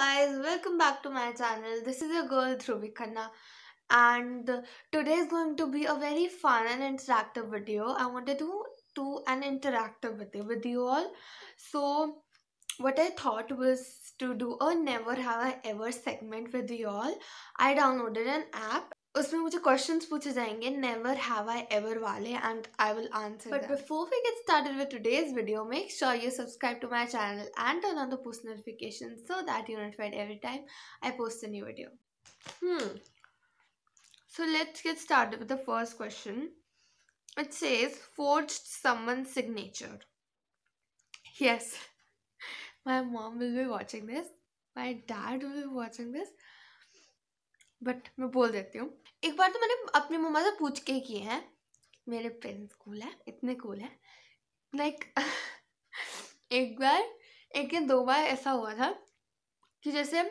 guys, welcome back to my channel. This is a girl Dhruvi Khanna and today is going to be a very fun and interactive video. I wanted to do an interactive video with you all. So what I thought was to do a never have I ever segment with you all. I downloaded an app उसमें मुझे questions पूछे जाएंगे never have I ever वाले and I will answer but before we get started with today's video make sure you subscribe to my channel and turn on the post notification so that you notified every time I post a new video hmm so let's get started with the first question it says forged someone's signature yes my mom will be watching this my dad will be watching this but मैं बोल देती हूँ एक बार तो मैंने अपनी मम्मा से पूछ के किए हैं मेरे पेरेंट्स कूल है इतने कूल है लाइक एक बार एक या दो बार ऐसा हुआ था कि जैसे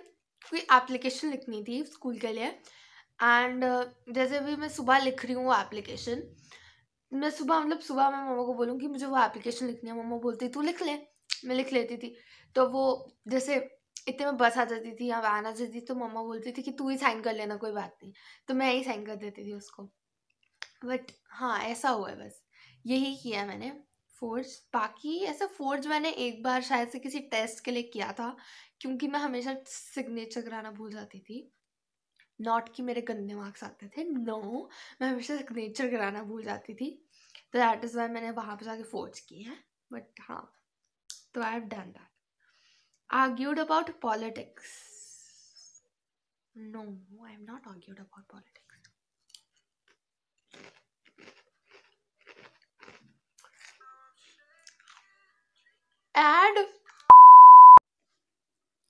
कोई एप्लीकेशन लिखनी थी स्कूल के लिए एंड uh, जैसे भी मैं सुबह लिख रही हूँ वो एप्लीकेशन मैं सुबह मतलब सुबह मैं मम्मा को बोलूँ कि मुझे वो एप्लीकेशन लिखनी है मम्मा बोलती तू लिख ले मैं लिख लेती थी तो वो जैसे इतने में बस आ जाती थी या वैन आ जाती थी तो मम्मा बोलती थी कि तू ही साइन कर लेना कोई बात नहीं तो मैं ही साइन कर देती थी उसको बट हाँ ऐसा हुआ है बस यही किया मैंने फोर्ज बाकी ऐसा फोर्ज मैंने एक बार शायद से किसी टेस्ट के लिए किया था क्योंकि मैं हमेशा सिग्नेचर कराना भूल जाती थी नॉट कि मेरे गंदे मार्क्स आते थे नो no, मैं हमेशा सिग्नेचर कराना भूल जाती थी तो दैट इज़ वाई मैंने वहाँ पर जाके फोर्ज की है बट हाँ तो I have done that argued about politics. No, I am not argued about politics. Add.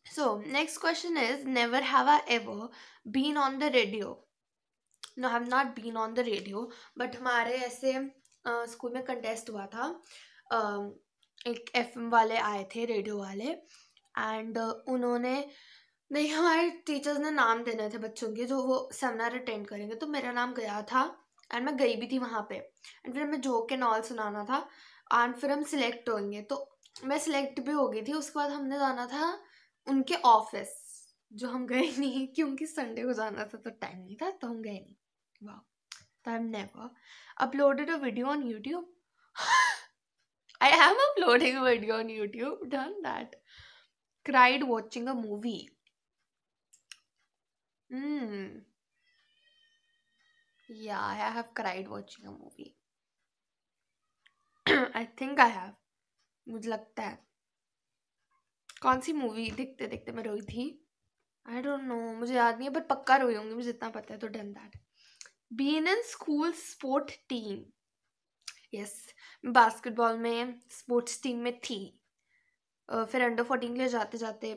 So, next question is Never have I ever been on the radio. No have not been on the radio but हमारे ऐसे school में contest हुआ था एक F वाले आए थे radio वाले एंड uh, उन्होंने नहीं हमारे टीचर्स ने नाम देने थे बच्चों के जो वो सेमिनार अटेंड करेंगे तो मेरा नाम गया था एंड मैं गई भी थी वहाँ पे एंड फिर हमें जोक के नॉल सुनाना था एंड फिर हम सिलेक्ट होंगे तो मैं सिलेक्ट भी हो गई थी उसके बाद हमने जाना था उनके ऑफिस जो हम गए नहीं क्योंकि संडे को जाना था तो टाइम नहीं था तो हम गए नहीं वाह am never uploaded a video on YouTube I have uploading video on YouTube done that cried watching a movie. Hmm. Yeah, I have cried watching a movie. I think I have. मुझे लगता है कौन सी movie देखते देखते मैं रोई थी आई don't no मुझे याद नहीं है पर पक्का रोई होंगी मुझे जितना पता है तो done that been in school sport team yes basketball में स्पोर्ट्स टीम में थी फिर अंडर फोर्टीन के लिए जाते जाते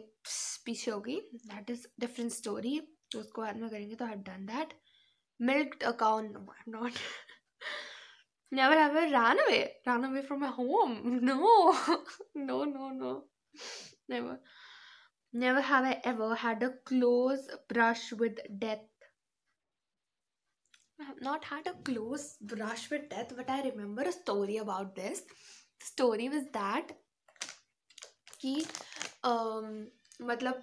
पीछे होगी दैट इज डिफरेंट स्टोरी उसको बाद में करेंगे तो have done that milk account not never ever run away run away from my home no no no no never never have I ever had a close brush with death not had a close brush with death but I remember a story about this story with that कि मतलब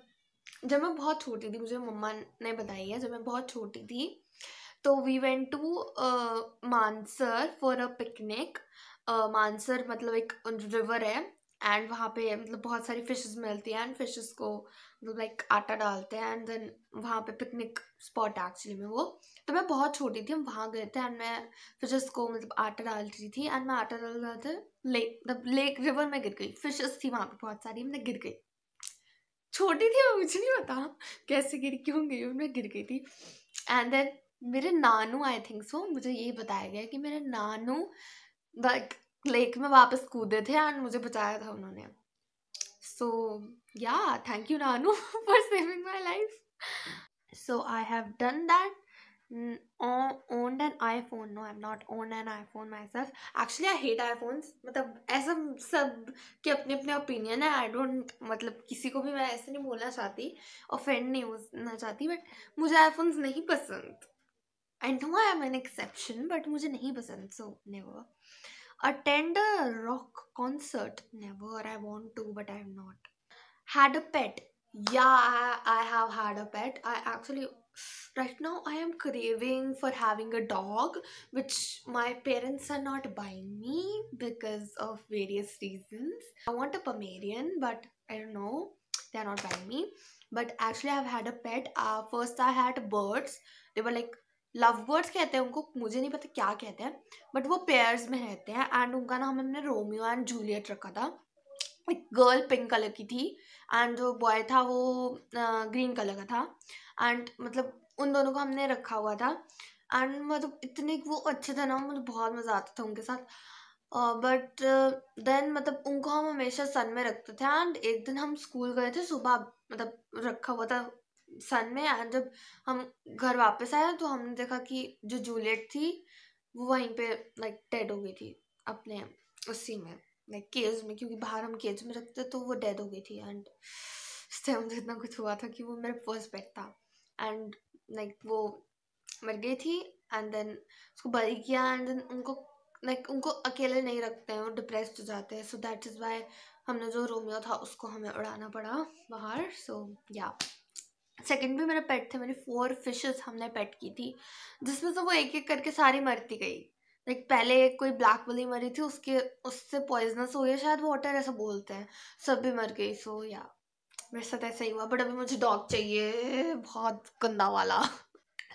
जब मैं बहुत छोटी थी मुझे मम्मा ने बताई है जब मैं बहुत छोटी थी तो we went to Mansar for a picnic Mansar मतलब एक रिवर है एंड वहाँ पे मतलब बहुत सारी फिशेस मिलती हैं एंड फिशेस को मतलब लाइक आटा डालते हैं एंड देन वहाँ पे पिकनिक स्पॉट एक्चुअली में वो तो मैं बहुत छोटी थी हम वहाँ गए थे एंड मैं फिशेस को मतलब आटा डालती थी एंड मैं आटा डाल रहा था लेक द लेक रिवर में गिर गई फिशेस थी वहाँ पे बहुत सारी मैं मतलब गिर गई छोटी थी मैं मुझे नहीं पता कैसे गिर क्यों गई मैं गिर गई थी एंड देन मेरे नानू आई थिंक सो मुझे यही बताया गया कि मेरे नानू लाइक लेक में वापस कूदे थे एंड मुझे बचाया था उन्होंने सो या थैंक यू नानू for saving my life so I have done that owned an iPhone owned an not No, an iPhone myself actually I hate iPhones मतलब ऐसा सब के अपने अपने opinion है I don't मतलब किसी को भी मैं ऐसे नहीं बोलना चाहती ऑफेंड नहीं होना चाहती बट मुझे आई फोन्स नहीं पसंद I know I am an exception but मुझे नहीं पसंद so never attend a rock concert never I want to but I am not had a pet yeah I have had a pet I actually right now i am craving for having a dog which my parents are not buying me because of various reasons i want a pomeranian but i don't know they are not buying me but actually i've had a pet uh, first i had birds they were like love birds कहते हैं उनको मुझे नहीं पता क्या कहते हैं but वो पेयर्स में रहते हैं एंड उनका नाम हमने रोमियो एंड जूलियट रखा था एक गर्ल पिंक कलर की थी एंड जो बॉय था वो ग्रीन कलर का था एंड मतलब उन दोनों को हमने रखा हुआ था एंड मतलब इतने वो अच्छे थे ना मुझे मतलब बहुत मज़ा आता था उनके साथ बट uh, देन uh, मतलब उनको हम हमेशा सन में रखते थे एंड एक दिन हम स्कूल गए थे सुबह मतलब रखा हुआ था सन में एंड जब हम घर वापस आए तो हमने देखा कि जो जूलियट थी वो वहीं पे लाइक like, डेड हो गई थी अपने उसी में लाइक केज में क्योंकि बाहर हम केज में रखते तो वो डेड हो गई थी एंड उससे मुझे इतना कुछ हुआ था कि वो मेरा फर्स्ट पेट था एंड लाइक वो मर गई थी एंड देन उसको बरी किया एंड देन उनको लाइक उनको अकेले नहीं रखते हैं वो डिप्रेस हो जाते हैं सो दैट इज़ वाई हमने जो रोमियो था उसको हमें उड़ाना पड़ा बाहर सो या सेकेंड भी मेरा पेट थे मेरी फोर फिशेस हमने पेट की थी जिसमें से वो एक एक करके सारी मरती गई लाइक पहले एक कोई ब्लैक वाली मरी थी उसके उससे पॉइजनस हो गया शायद वाटर ऐसा बोलते हैं सब भी मर गई सो या मेरे साथ ऐसा ही हुआ बट अभी मुझे डॉग चाहिए बहुत गंदा वाला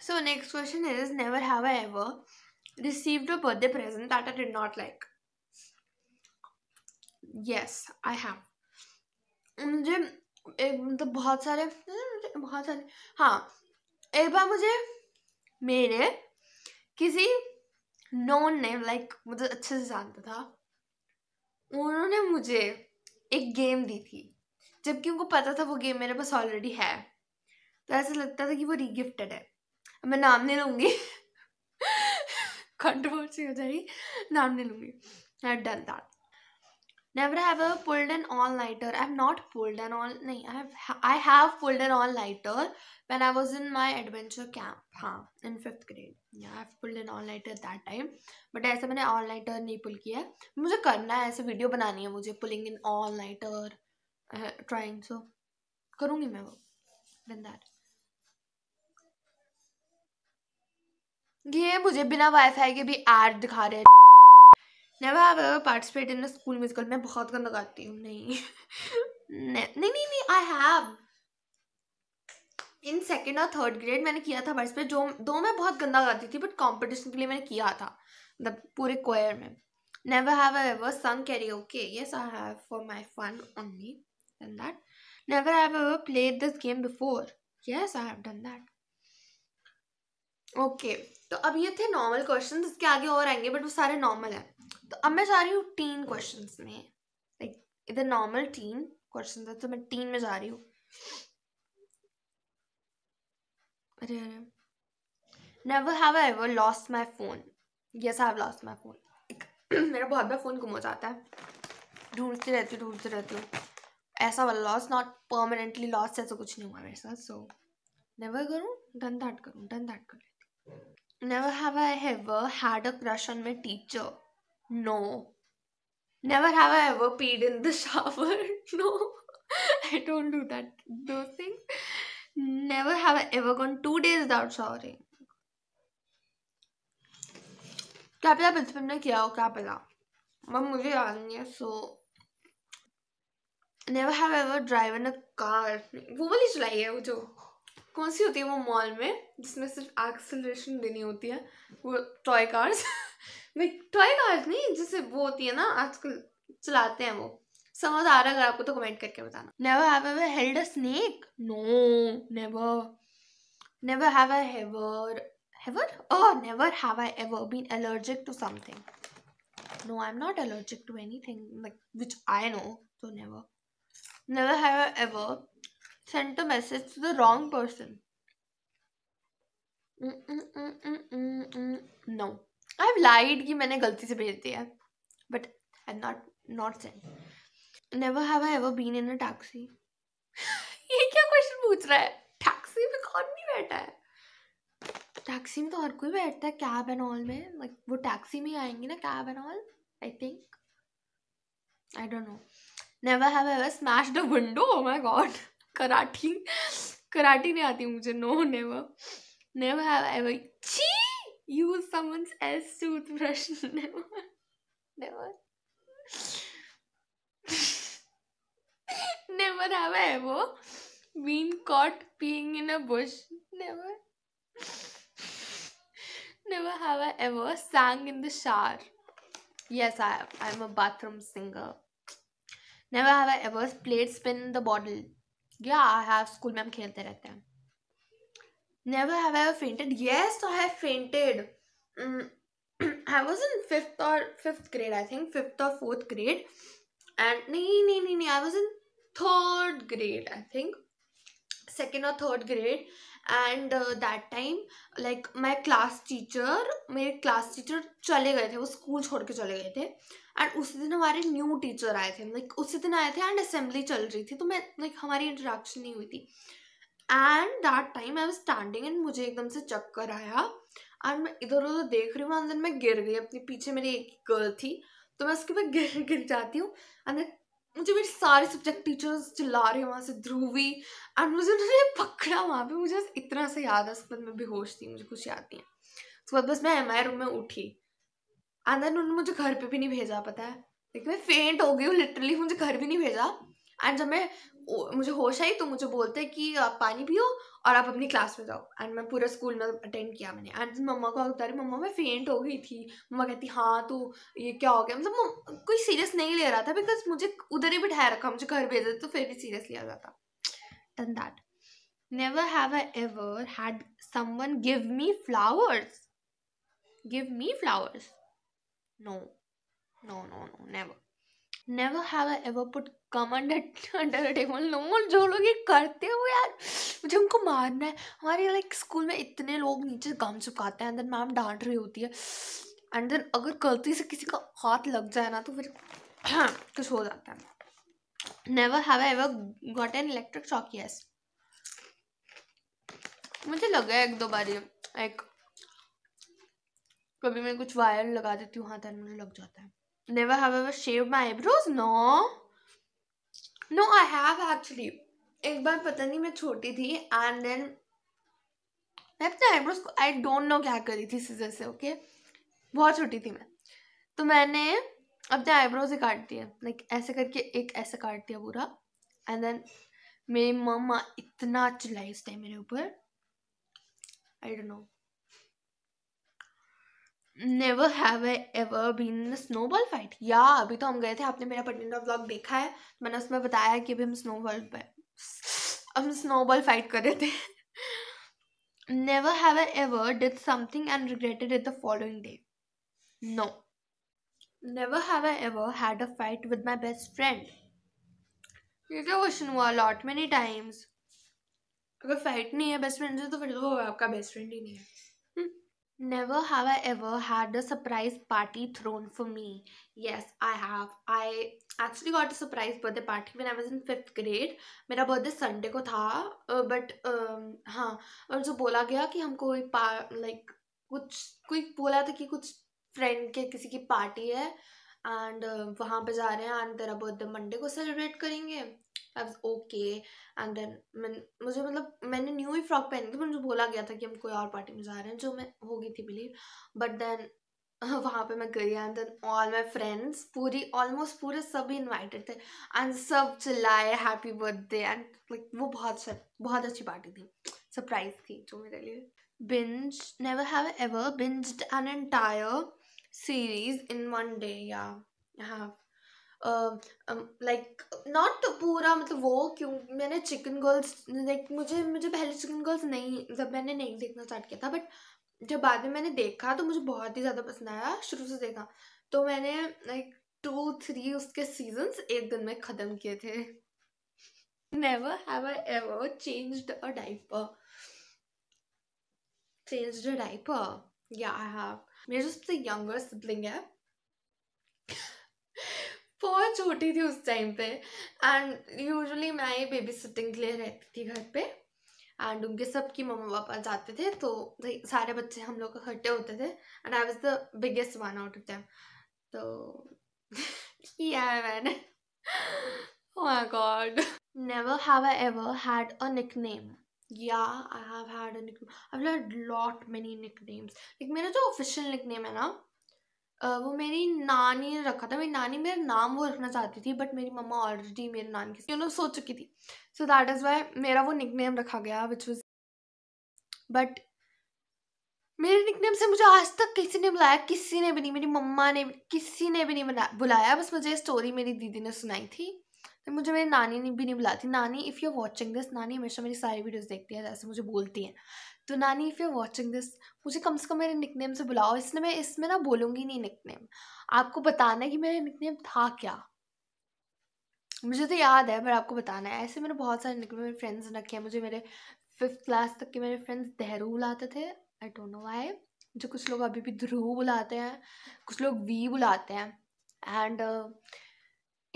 so next question is never have I ever received a birthday present that I did not like yes I have मुझे एक मतलब बहुत सारे बहुत सारे हाँ एक बार मुझे मेरे किसी नॉन ने लाइक मुझे अच्छे से जानता था उन्होंने मुझे एक गेम दी थी जबकि उनको पता था वो गेम मेरे पास ऑलरेडी है तो ऐसा लगता था कि वो रीगिफ्टेड है मैं नाम नहीं लूँगी कंट्रोवर्सी हो जाएगी नाम नहीं लूँगी I done that never have a pulled an all lighter I have not pulled an all नहीं I have pulled an all lighter when I was in my adventure camp हाँ in fifth grade I pull pulled an all nighter that time but ऐसे मैंने on lighter नहीं पुल किया है मुझे करना है ऐसे वीडियो बनानी है मुझे pulling in on lighter trying so करूँगी मैं वो दिन दैट ये मुझे बिना वाईफाई के भी एड दिखा रहे हैं never have ever participate in school musical मैं बहुत गंदा गाती हूँ नहीं नहीं नहीं आई हैव इन सेकेंड और थर्ड ग्रेड मैंने किया था पे जो दो मैं बहुत गंदा गाती थी बट कॉम्पिटिशन के लिए मैंने किया था मतलब पूरे कोयर में never have I ever sung karaoke yes I have for my fun only done that never have ever played this game before yes I have done that okay तो अब ये थे नॉर्मल क्वेश्चन इसके आगे और आएंगे but वो सारे नॉर्मल हैं तो अब मैं जा रही हूँ टीन क्वेश्चन में लाइक इधर नॉर्मल टीन क्वेश्चन है तो मैं टीन में जा रही हूँ अरे अरे never have I ever lost my phone yes I have lost my phone मेरा बहुत बार फ़ोन गुम हो जाता है ढूंढती रहती हूँ ढूंढती रहती हूँ ऐसा वाला लॉस नॉट परमानेंटली लॉस ऐसा कुछ नहीं हुआ मेरे साथ सो नेवर करूँ डन दैट करूँ डन दैट कर लेती never have I ever had a crush on my teacher no never have I ever peed in the shower no I don't do that those things Never have I ever gone two days without showering. क्या पता बचपन में किया हो क्या पता मम मुझे याद नहीं है so never have ever driver a car वो वाली चलाई है वो जो कौन सी होती है वो मॉल में जिसमें सिर्फ एक्सेलरेशन देनी होती है वो toy cars like toy cars नहीं जैसे वो होती है ना आजकल चलाते हैं वो समझ आ रहा है अगर आपको तो कमेंट करके बताना never have ever held a snake no never never have I ever ever oh never have I ever been allergic to something no I am not allergic to anything like which I know so never never have I ever sent a message to the wrong person no I have lied कि मैंने गलती से भेज दिया, but I am not not sent. Never have I ever been in a taxi. ये क्या question पूछ रहा है टैक्सी में कौन नहीं बैठा है टैक्सी में तो हर कोई बैठता है कैब एंड ऑल में लाइक वो टैक्सी में आएंगे ना cab and all I think I don't know never have ever smash the window oh my god karate karate नहीं आती मुझे no never never have ever ची use someone's else toothbrush never never Never have I ever been caught peeing in a bush. Never. Never have I ever sang in the shower. Yes, I have. I'm a bathroom singer. Never have I ever played spin in the bottle. Yeah, I have. School में हम Never have I ever fainted. Yes, I have fainted. Mm. I was in fifth or fifth grade, I think, fifth or fourth grade. And nee, nee, nee, nee, I was in third grade i think second or third grade and that time like my class teacher मेरे class teacher चले गए थे वो school छोड़ के चले गए थे एंड उसी दिन हमारे न्यू टीचर आए थे लाइक like, उसी दिन आए थे एंड असेंबली चल रही थी तो मैं लाइक like, हमारी इंटरेक्शन नहीं हुई थी and that time I was standing and मुझे एकदम से चक्कर आया एंड मैं इधर उधर देख रही हूँ एंड देन मैं गिर गई अपने पीछे मेरी एक गर्ल थी तो मैं उसके बाद गिर गिर जाती हूँ एंड मुझे मेरे सारे सब्जेक्ट टीचर्स चिल्ला रहे हैं वहाँ से ध्रुवी एंड मुझे उन्होंने पकड़ा वहाँ पे मुझे इतना से याद है उसके बाद मैं बेहोश थी मुझे कुछ याद नहीं है उसके बाद बस मैं एम रूम में उठी एंड देन उन्होंने मुझे घर पे भी नहीं भेजा पता है लेकिन मैं फेंट हो गई हूँ लिटरली मुझे घर भी नहीं भेजा एंड जब मैं मुझे होश आई तो मुझे बोलते हैं कि आप पानी पियो और आप अपनी क्लास में जाओ एंड मैं पूरा स्कूल में अटेंड किया मैंने एंड मम्मा को उतारे मम्मा मैं फेंट हो गई थी मम्मा कहती हाँ तो ये क्या हो गया मतलब कोई सीरियस नहीं ले रहा था बिकॉज मुझे उधर ही बिठाया रखा मुझे घर भेज तो फिर भी सीरियस लिया जाता done that never have I ever had someone give me flowers give me flowers no no no no never never have I ever put come under table लोग जो लोग ये करते हो यार मुझे उनको मारना है हमारे लाइक स्कूल में इतने लोग नीचे गम चुकाते हैं देन मैम डांट रही होती है एंड देन अगर गलती से किसी का हाथ लग जाए ना तो फिर कुछ हो जाता है never have I ever got an electric shock yes मुझे लगा एक दो बार एक कभी मैं कुछ वायर लगा देती हूँ हाथ मुझे लग जाता है never have ever shave my eyebrows no no I have actually एक बार पता नहीं मैं छोटी थी एंड देन मैं अपने आईब्रोज को आई डोंट नो क्या करी थी सीजर से ओके okay? बहुत छोटी थी मैं तो मैंने अपने आईब्रोज ही काट दिए लाइक ऐसे करके एक ऐसे काट दिया पूरा एंड देन मेरी मम्मा इतना चिल्लाई उस टाइम मेरे ऊपर I don't know never have ever been in snowball fight या अभी तो हम गए थे आपने मेरा पटिंडा ब्लॉग देखा है मैंने उसमें बताया कि अभी हम स्नोबॉल हम स्नोबॉल फाइट कर रहे थे never have ever did something and regretted it the following day no never have ever had a fight with my best friend ये क्या क्वेश्चन हुआ लॉट मेनी टाइम्स अगर फाइट नहीं है बेस्ट फ्रेंड से तो फिर तो वो आपका बेस्ट फ्रेंड ही नहीं है Never have I ever had a surprise party thrown for me. Yes, I have. I actually got a surprise birthday party when I was in fifth grade. मेरा birthday Sunday को था but हाँ और जो बोला गया कि हमको लाइक कुछ कोई बोला था कि कुछ फ्रेंड के किसी की पार्टी है एंड वहाँ पे जा रहे हैं एंड तेरा बर्थडे मंडे को सेलिब्रेट करेंगे I was okay and then मैं मुझे मतलब मैंने न्यू ही फ्रॉक पहनी थी मुझे बोला गया था कि हम कोई और पार्टी में जा रहे हैं जो मैं हो गई थी बिलीव बट देन वहाँ पे मैं गई and then all my friends पूरी ऑलमोस्ट पूरे सभी इन्वाइटेड थे एंड सब चिल्लाए हैप्पी बर्थडे एंड लाइक वो बहुत बहुत अच्छी पार्टी थी सरप्राइज थी जो मेरे लिए binge never have ever binge an entire series in one day yeah have like not पूरा मतलब वो क्यों मैंने चिकन गर्ल्स लाइक मुझे मुझे पहले चिकन गर्ल्स नहीं जब मतलब मैंने नहीं देखना स्टार्ट किया था बट जब बाद में मैंने देखा तो मुझे बहुत ही ज़्यादा पसंद आया शुरू से देखा तो मैंने लाइक टू थ्री उसके सीजन्स एक दिन में ख़त्म किए थे never have I ever change a diaper change a diaper yeah I have मेरे जो सबसे यंगर सिबलिंग है बहुत छोटी थी उस टाइम पे एंड यूजुअली मैं ही बेबी सिटिंग के लिए रहती थी घर पे एंड उनके सबकी मम्मा पापा जाते थे तो सारे बच्चे हम लोग इकट्ठे होते थे and I was the biggest one out of them तो किया है मैंने my god never have I ever had a nickname yeah I have had a nickname I had lot many nicknames like मेरा जो official nick name है ना वो मेरी नानी ने रखा था मेरी नानी मेरा नाम वो रखना चाहती थी बट मेरी मम्मा ऑलरेडी मेरे नाम की यू नो सोच चुकी थी सो दैट इज़ वाई मेरा वो निकनेम रखा गया विच वॉज बट मेरे नेम से मुझे आज तक किसी ने बुलाया किसी ने भी नहीं मेरी मम्मा ने किसी ने भी नहीं बुलाया बस मुझे स्टोरी मेरी दीदी ने सुनाई थी तो मुझे मेरी नानी ने भी नहीं बुलाती नानी इफ़ यू वॉचिंग दिस नानी हमेशा मेरी सारी वीडियोज़ देखती है जैसे मुझे बोलती हैं तो नानी इफ़ यू वॉचिंग दिस मुझे कम से कम मेरे निकनेम से बुलाओ इसलिए मैं इसमें ना बोलूँगी नहीं निकनेम आपको बताना है कि मेरा निकनेम था क्या मुझे तो याद है पर आपको बताना है ऐसे मैंने बहुत सारे निकनेम मेरे फ्रेंड्स ने रखे हैं मुझे मेरे फिफ्थ क्लास तक के मेरे फ्रेंड्स देहरू बुलाते थे आई डोंट नो वाई मुझे कुछ लोग अभी भी ध्रुव बुलाते हैं कुछ लोग वी बुलाते हैं एंड uh,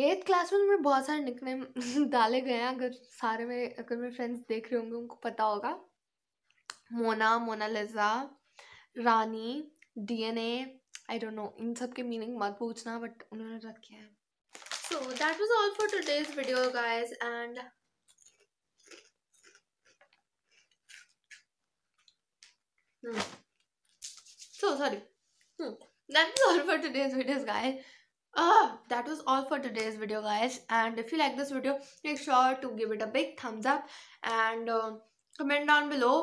एट्थ क्लास में तो मेरे बहुत सारे निकनेम डाले गए हैं अगर सारे में अगर मेरे फ्रेंड्स देख रहे होंगे उनको पता होगा Mona Mona Mona Lisa Rani D DNA I don't know इन सब के मीनिंग मत पूछना बट उन्होंने रखे हैं so that was all for today's video guys and so sorry that was all for today's videos guys uh, that was all for today's video guys and if you like this video make sure to give it a big thumbs up and uh, comment down below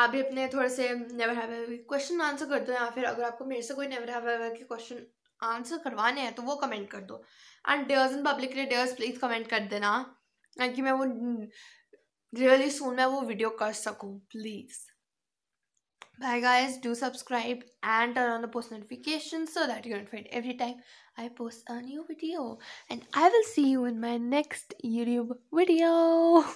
आप भी अपने थोड़े से never have ever question answer कर दो या फिर अगर आपको मेरे से कोई never have ever के question answer करवाने हैं तो वो comment कर दो and dears इन public लिए dears please comment कर देना ताकि मैं वो really soon मैं वो video कर सकूँ please Bye guys, do subscribe and turn on the post notifications so that you don't notified every time I post a new video and I will see you in my next YouTube video.